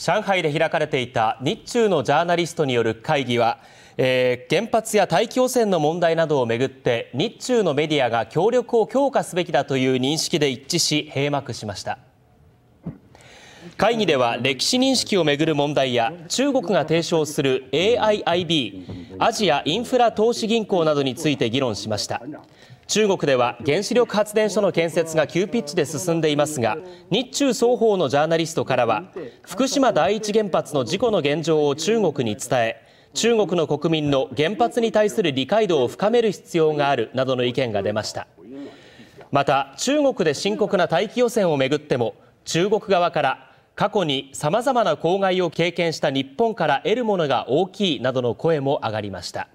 上海で開かれていた日中のジャーナリストによる会議は、えー、原発や大気汚染の問題などをめぐって日中のメディアが協力を強化すべきだという認識で一致し閉幕しました会議では歴史認識をめぐる問題や中国が提唱する AIIB アジアインフラ投資銀行などについて議論しました中国では原子力発電所の建設が急ピッチで進んでいますが日中双方のジャーナリストからは福島第一原発の事故の現状を中国に伝え中国の国民の原発に対する理解度を深める必要があるなどの意見が出ましたまた中国で深刻な大気汚染をめぐっても中国側から過去にさまざまな公害を経験した日本から得るものが大きいなどの声も上がりました。